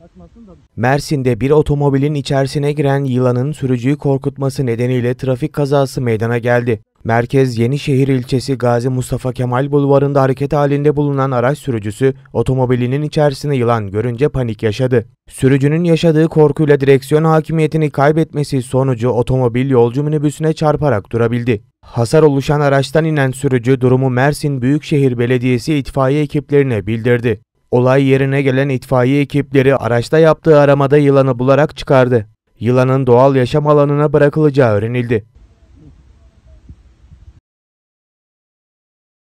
Şey. Mersin'de bir otomobilin içerisine giren yılanın sürücüyü korkutması nedeniyle trafik kazası meydana geldi. Merkez Yenişehir ilçesi Gazi Mustafa Kemal Bulvarı'nda hareket halinde bulunan araç sürücüsü otomobilinin içerisine yılan görünce panik yaşadı. Sürücünün yaşadığı korkuyla direksiyon hakimiyetini kaybetmesi sonucu otomobil yolcu minibüsüne çarparak durabildi. Hasar oluşan araçtan inen sürücü durumu Mersin Büyükşehir Belediyesi itfaiye ekiplerine bildirdi. Olay yerine gelen itfaiye ekipleri araçta yaptığı aramada yılanı bularak çıkardı. Yılanın doğal yaşam alanına bırakılacağı öğrenildi.